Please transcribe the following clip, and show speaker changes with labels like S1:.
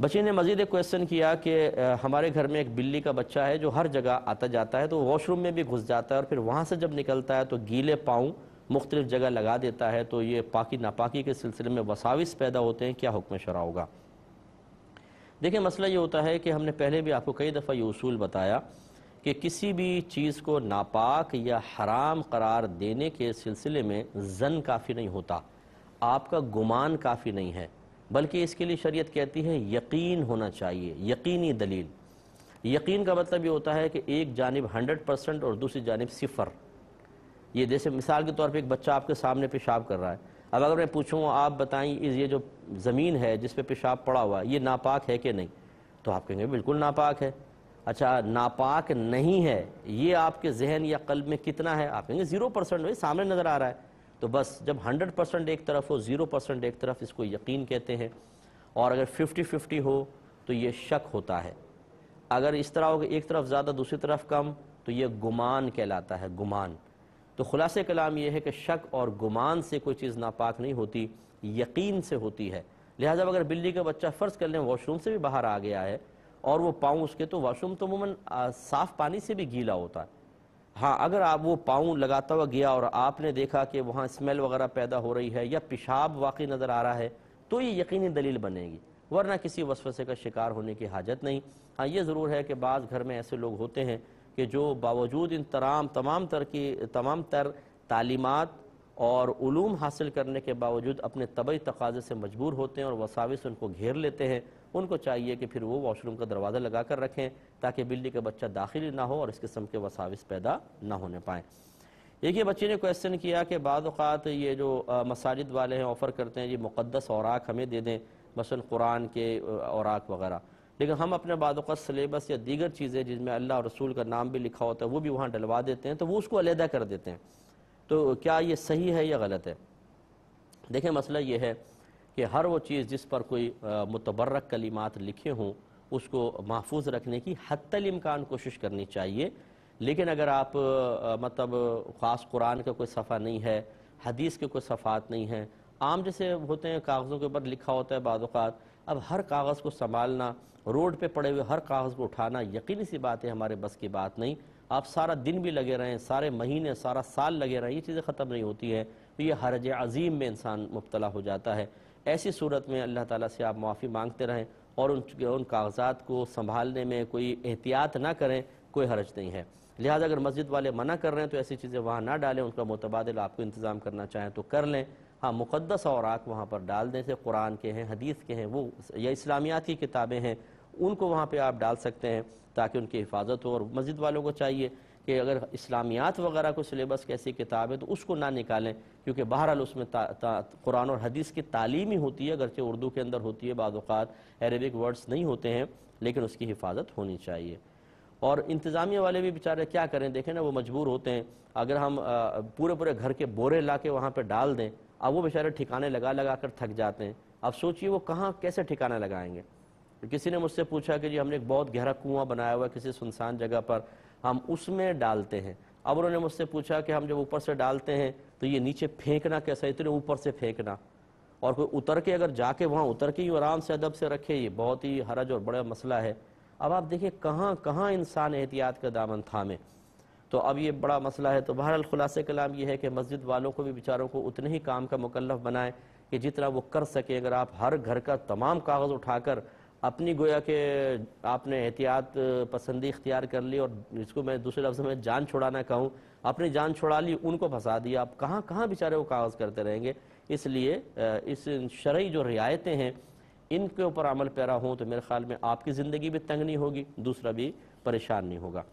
S1: बच्चे ने मज़ीद एक क्वेश्चन किया कि हमारे घर में एक बिल्ली का बच्चा है जो हर जगह आता जाता है तो वॉशरूम में भी घुस जाता है और फिर वहाँ से जब निकलता है तो गीले पाँव मुख्तलिफ जगह लगा देता है तो ये पाकि नापाकी के सिलसिले में वसाविस पैदा होते हैं क्या हुक्म शरा होगा देखिए मसला ये होता है कि हमने पहले भी आपको कई दफ़ा ये उसूल बताया कि किसी भी चीज़ को नापाक या हराम करार देने के सिलसिले में जन काफ़ी नहीं होता आपका गुमान काफ़ी नहीं है बल्कि इसके लिए शरीयत कहती है यकीन होना चाहिए यकीनी दलील यकीन का मतलब ये होता है कि एक जानब हंड्रेड परसेंट और दूसरी जानब सिफर ये जैसे मिसाल के तौर पर एक बच्चा आपके सामने पेशाब कर रहा है अब अगर मैं पूछूँ आप बताएं ये जो ज़मीन है जिस पर पेशाब पड़ा हुआ है ये नापाक है कि नहीं तो आप कहेंगे बिल्कुल नापाक है अच्छा नापाक नहीं है ये आपके जहन या कल्ब में कितना है आप कहेंगे ज़ीरो परसेंट सामने नज़र आ रहा है तो बस जब 100 परसेंट एक तरफ हो 0 परसेंट एक तरफ इसको यकीन कहते हैं और अगर 50-50 हो तो ये शक होता है अगर इस तरह हो कि एक तरफ ज़्यादा दूसरी तरफ कम तो ये गुमान कहलाता है गुमान तो खुलासे कलाम यह है कि शक और गुमान से कोई चीज़ नापाक नहीं होती यकीन से होती है लिहाजा अगर बिल्ली का बच्चा फ़र्ज़ कर लें वॉशरूम से भी बाहर आ गया है और वो पाँव उसके तो वाशरूम तो मूमन साफ़ पानी से भी गीला होता है हाँ अगर आप वो पाँव लगाता हुआ गया और आपने देखा कि वहाँ स्मेल वगैरह पैदा हो रही है या पेशाब वाकई नज़र आ रहा है तो ये यकीनी दलील बनेगी वरना किसी वसवसे का शिकार होने की हाजत नहीं हाँ ये ज़रूर है कि बाज़ घर में ऐसे लोग होते हैं कि जो बावजूद इन तराम तमाम तर की तमाम तर तालीमत और ूम हासिल करने के बावजूद अपने तबई तकाजे से मजबूर होते हैं और वसाविस उनको घेर लेते हैं उनको चाहिए कि फिर वो वॉशरूम का दरवाज़ा लगा कर रखें ताकि बिल्ली का बच्चा दाखिल ना हो और इस किस्म के वसाविस पैदा ना होने पाएँ एक ये बच्चे ने क्वेश्चन किया कि बाद ये जो मसाजिद वाले हैं ऑफ़र करते हैं जी मुक़दस औराक हमें दे दें मसल कुरान के औराक वगैरह लेकिन हम अपने बाद सलेबस या दीगर चीज़ें जिनमें अल्लाह रसूल का नाम भी लिखा होता है वो भी वहाँ डलवा देते हैं तो वो उसको अलहदा कर देते हैं तो क्या ये सही है या गलत है देखें मसला ये है कि हर वो चीज़ जिस पर कोई मुतबरक कलिमात लिखे हों उसको महफूज रखने की हत्तल इम्कान कोशिश करनी चाहिए लेकिन अगर आप मतलब ख़ास कुरान का कोई सफ़ा नहीं है हदीस के कोई सफ़ात नहीं है आम जैसे होते हैं कागज़ों के ऊपर लिखा होता है बाद अब हर कागज़ को संभालना रोड पे पड़े हुए हर कागज़ को उठाना यकीनी सी बात है हमारे बस की बात नहीं आप सारा दिन भी लगे रहें सारे महीने सारा साल लगे रहें ये चीज़ें ख़त्म नहीं होती हैं तो ये हरज अजीम में इंसान मुबतला हो जाता है ऐसी सूरत में अल्लाह ताला से आप माफ़ी मांगते रहें और उन उन कागजात को संभालने में कोई एहतियात ना करें कोई हर्ज नहीं है लिहाजा अगर मस्जिद वाले मना कर रहे हैं तो ऐसी चीज़ें वहाँ ना डालें उनका मुतबादल आपको इंतज़ाम करना चाहें तो कर लें हाँ मुक़दस और आक वहाँ पर डाल दें से कुरान के हैं हदीस के हैं वो या की किताबें हैं उनको वहाँ पर आप डाल सकते हैं ताकि उनकी हिफाजत हो और मस्जिद वालों को चाहिए कि अगर इस्लामियात वगैरह को सिलेबस कैसी किताब है तो उसको ना निकालें क्योंकि बहरहाल उसमें कुरान और हदीस की तालीम ही होती है अगरचे उर्दू के अंदर होती है बाद अरबिक वर्ड्स नहीं होते हैं लेकिन उसकी हिफाजत होनी चाहिए और इंतज़ामिया वाले भी बेचारे क्या करें देखें ना वो मजबूर होते हैं अगर हम पूरे पूरे घर के बोरे ला के वहाँ पर डाल दें अब वो बेचारे ठिकाने लगा लगा कर थक जाते हैं अब सोचिए वो कहाँ कैसे ठिकाना लगाएंगे किसी ने मुझसे पूछा कि जी हमने एक बहुत गहरा कुआं बनाया हुआ है किसी सुनसान जगह पर हम उसमें डालते हैं अब उन्होंने मुझसे पूछा कि हम जब ऊपर से डालते हैं तो ये नीचे फेंकना कैसा इतने ऊपर से फेंकना और कोई उतर के अगर जाके वहाँ उतर के यूँ आराम से अदब से रखे ये बहुत ही हरज और बड़ा मसला है अब आप देखिए कहाँ कहाँ इंसान एहतियात का दामन थामे तो अब ये बड़ा मसला है तो बहरहाल खुलासे कलाम ये है कि मस्जिद वालों को भी बेचारों को उतने ही काम का मुकलफ बनाएं कि जितना वो कर सके अगर आप हर घर का तमाम कागज़ उठाकर अपनी गोया के आपने एहतियात पसंदी इख्तियार कर ली और इसको मैं दूसरे लफ्ज़ में जान छुड़ाना कहूँ अपनी जान छुड़ा ली उनको फंसा दिया आप कहाँ कहाँ बेचारे वो कागज़ करते रहेंगे इसलिए इस शरा जो रियायतें हैं इनके ऊपर अमल पैरा हों तो मेरे ख्याल में आपकी ज़िंदगी भी तंग नहीं होगी दूसरा भी परेशान नहीं होगा